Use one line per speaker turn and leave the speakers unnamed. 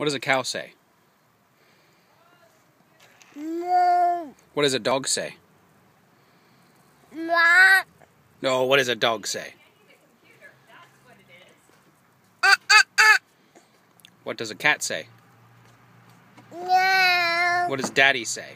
What does a cow say?
Moo.
What does a dog say?
No,
what does a dog say?
What does a cat say?
What does
daddy say?